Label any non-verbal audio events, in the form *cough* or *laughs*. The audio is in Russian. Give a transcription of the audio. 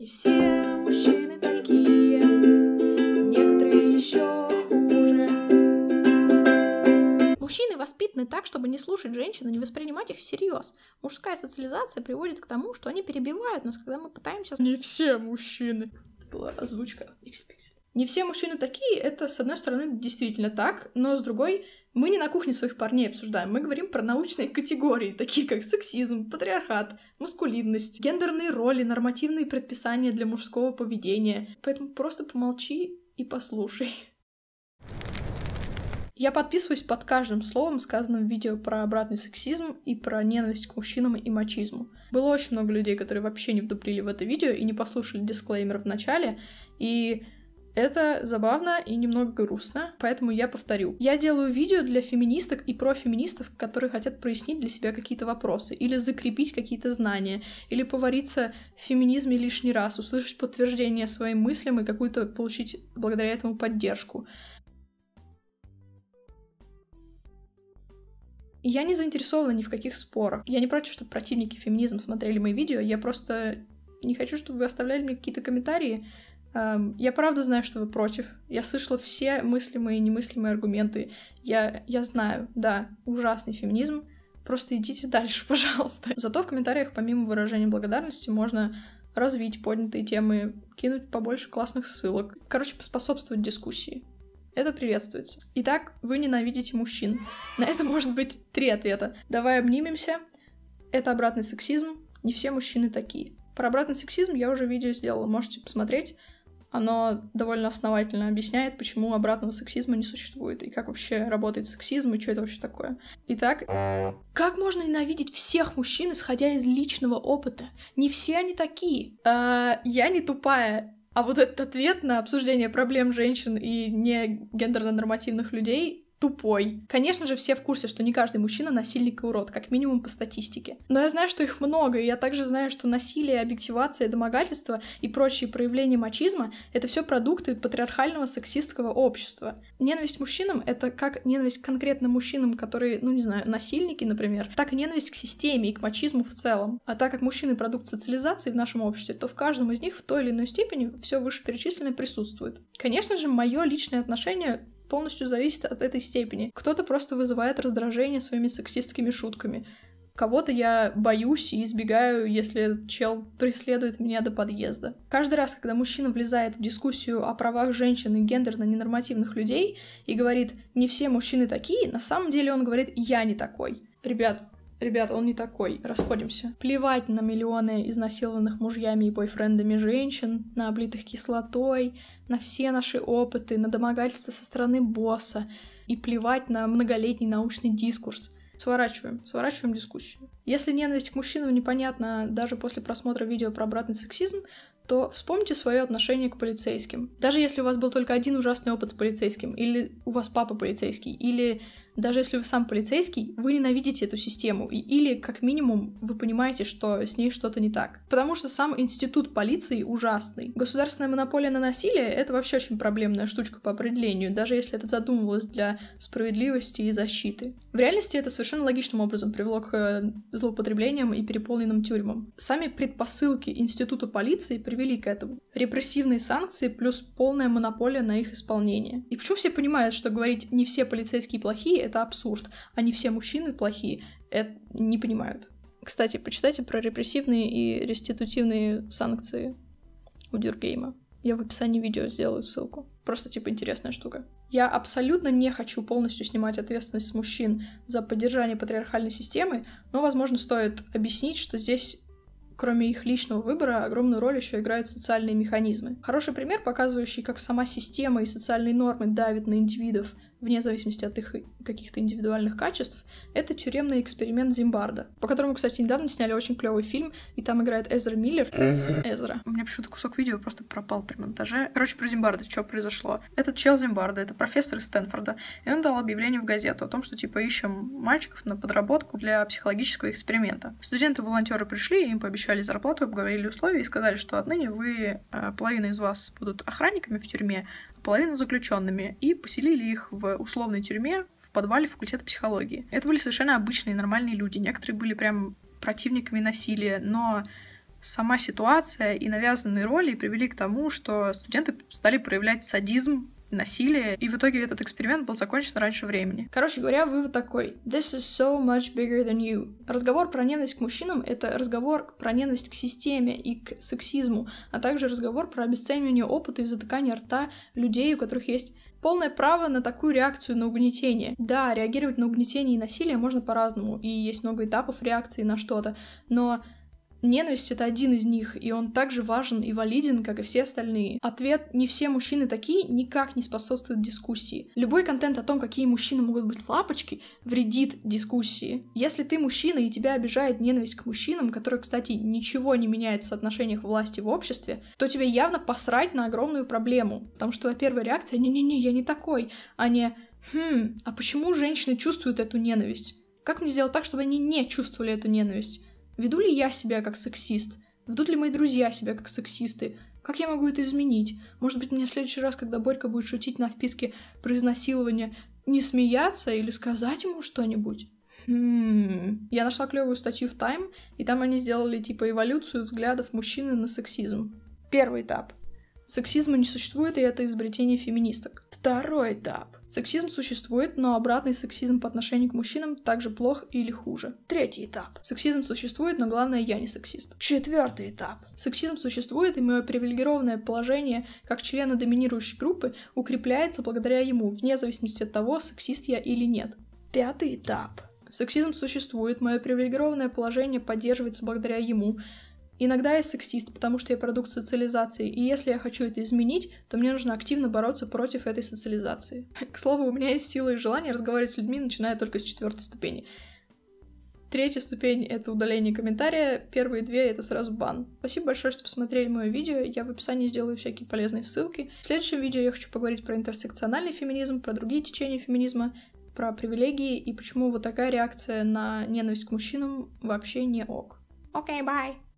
И все мужчины такие, некоторые еще хуже. Мужчины воспитаны так, чтобы не слушать женщин и не воспринимать их всерьез. Мужская социализация приводит к тому, что они перебивают нас, когда мы пытаемся... Не все мужчины. Это была озвучка от Миксипиксель. Не все мужчины такие, это, с одной стороны, действительно так, но с другой, мы не на кухне своих парней обсуждаем, мы говорим про научные категории, такие как сексизм, патриархат, маскулинность, гендерные роли, нормативные предписания для мужского поведения. Поэтому просто помолчи и послушай. Я подписываюсь под каждым словом, сказанным в видео про обратный сексизм и про ненависть к мужчинам и мачизму. Было очень много людей, которые вообще не вдуплили в это видео и не послушали дисклеймер в начале, и это забавно и немного грустно, поэтому я повторю. Я делаю видео для феминисток и про феминистов, которые хотят прояснить для себя какие-то вопросы, или закрепить какие-то знания, или повариться в феминизме лишний раз, услышать подтверждение своим мыслям и какую-то получить благодаря этому поддержку. Я не заинтересована ни в каких спорах. Я не против, чтобы противники феминизма смотрели мои видео, я просто не хочу, чтобы вы оставляли мне какие-то комментарии, Эм, я правда знаю, что вы против. Я слышала все мыслимые и немыслимые аргументы. Я, я знаю, да, ужасный феминизм. Просто идите дальше, *laughs* пожалуйста. Зато в комментариях, помимо выражения благодарности, можно развить поднятые темы, кинуть побольше классных ссылок. Короче, поспособствовать дискуссии. Это приветствуется. Итак, вы ненавидите мужчин. На это может быть три ответа. Давай обнимемся. Это обратный сексизм. Не все мужчины такие. Про обратный сексизм я уже видео сделала, можете посмотреть оно довольно основательно объясняет, почему обратного сексизма не существует, и как вообще работает сексизм, и что это вообще такое. Итак, как можно ненавидеть всех мужчин, исходя из личного опыта? Не все они такие. А, я не тупая. А вот этот ответ на обсуждение проблем женщин и не гендерно-нормативных людей тупой. Конечно же, все в курсе, что не каждый мужчина насильник и урод, как минимум по статистике. Но я знаю, что их много, и я также знаю, что насилие, объективация, домогательство и прочие проявления мачизма — это все продукты патриархального сексистского общества. Ненависть мужчинам — это как ненависть к конкретно мужчинам, которые, ну не знаю, насильники, например, так и ненависть к системе и к мачизму в целом. А так как мужчины — продукт социализации в нашем обществе, то в каждом из них в той или иной степени все вышеперечисленное присутствует. Конечно же, мое личное отношение полностью зависит от этой степени. Кто-то просто вызывает раздражение своими сексистскими шутками. Кого-то я боюсь и избегаю, если чел преследует меня до подъезда. Каждый раз, когда мужчина влезает в дискуссию о правах женщин и гендерно-ненормативных людей и говорит «не все мужчины такие», на самом деле он говорит «я не такой». Ребят, Ребята, он не такой, расходимся. Плевать на миллионы изнасилованных мужьями и бойфрендами женщин, на облитых кислотой, на все наши опыты, на домогательства со стороны босса и плевать на многолетний научный дискурс. Сворачиваем, сворачиваем дискуссию. Если ненависть к мужчинам непонятна даже после просмотра видео про обратный сексизм, то вспомните свое отношение к полицейским. Даже если у вас был только один ужасный опыт с полицейским, или у вас папа полицейский, или даже если вы сам полицейский, вы ненавидите эту систему, и, или, как минимум, вы понимаете, что с ней что-то не так. Потому что сам институт полиции ужасный. Государственная монополия на насилие — это вообще очень проблемная штучка по определению, даже если это задумывалось для справедливости и защиты. В реальности это совершенно логичным образом привело к э, злоупотреблениям и переполненным тюрьмам. Сами предпосылки института полиции привели к этому. Репрессивные санкции плюс полная монополия на их исполнение. И почему все понимают, что говорить «не все полицейские плохие» это абсурд. Они все мужчины плохие, это не понимают. Кстати, почитайте про репрессивные и реститутивные санкции у Дюргейма. Я в описании видео сделаю ссылку. Просто, типа, интересная штука. Я абсолютно не хочу полностью снимать ответственность с мужчин за поддержание патриархальной системы, но, возможно, стоит объяснить, что здесь кроме их личного выбора, огромную роль еще играют социальные механизмы. Хороший пример, показывающий, как сама система и социальные нормы давят на индивидов, вне зависимости от их каких-то индивидуальных качеств, это тюремный эксперимент Зимбарда, по которому, кстати, недавно сняли очень клевый фильм, и там играет Эзра Миллер. Эзра. У меня почему-то кусок видео просто пропал при монтаже. Короче, про Зимбарда, что произошло. Этот чел Зимбарда, это профессор из Стэнфорда, и он дал объявление в газету о том, что, типа, ищем мальчиков на подработку для психологического эксперимента. Студенты-волонтеры пришли, им пообещали зарплату, обговорили условия и сказали, что отныне вы, э, половина из вас будут охранниками в тюрьме, половину заключенными, и поселили их в условной тюрьме в подвале факультета психологии. Это были совершенно обычные, нормальные люди. Некоторые были прям противниками насилия, но сама ситуация и навязанные роли привели к тому, что студенты стали проявлять садизм насилие, и в итоге этот эксперимент был закончен раньше времени. Короче говоря, вывод такой. This is so much bigger than you. Разговор про ненависть к мужчинам — это разговор про ненависть к системе и к сексизму, а также разговор про обесценивание опыта и затыкание рта людей, у которых есть полное право на такую реакцию на угнетение. Да, реагировать на угнетение и насилие можно по-разному, и есть много этапов реакции на что-то, но Ненависть — это один из них, и он так же важен и валиден, как и все остальные. Ответ «не все мужчины такие» никак не способствует дискуссии. Любой контент о том, какие мужчины могут быть лапочки, вредит дискуссии. Если ты мужчина и тебя обижает ненависть к мужчинам, которая, кстати, ничего не меняет в соотношениях власти в обществе, то тебе явно посрать на огромную проблему. Потому что первая реакция «не-не-не, я не такой», а не «хм, а почему женщины чувствуют эту ненависть?» Как мне сделать так, чтобы они не чувствовали эту ненависть? Веду ли я себя как сексист? Ведут ли мои друзья себя как сексисты? Как я могу это изменить? Может быть, мне в следующий раз, когда Борька будет шутить на вписке про изнасилование, не смеяться или сказать ему что-нибудь? Хм. Я нашла клевую статью в Time, и там они сделали типа эволюцию взглядов мужчины на сексизм. Первый этап. Сексизма не существует, и это изобретение феминисток. Второй этап. Сексизм существует, но обратный сексизм по отношению к мужчинам также плох или хуже. Третий этап. Сексизм существует, но главное, я не сексист. Четвертый этап. Сексизм существует, и мое привилегированное положение как члена доминирующей группы укрепляется благодаря ему, вне зависимости от того, сексист я или нет. Пятый этап. Сексизм существует, мое привилегированное положение поддерживается благодаря ему, Иногда я сексист, потому что я продукт социализации, и если я хочу это изменить, то мне нужно активно бороться против этой социализации. К слову, у меня есть сила и желание разговаривать с людьми, начиная только с четвертой ступени. Третья ступень — это удаление комментария, первые две — это сразу бан. Спасибо большое, что посмотрели мое видео, я в описании сделаю всякие полезные ссылки. В следующем видео я хочу поговорить про интерсекциональный феминизм, про другие течения феминизма, про привилегии и почему вот такая реакция на ненависть к мужчинам вообще не ок. Окей, okay, бай!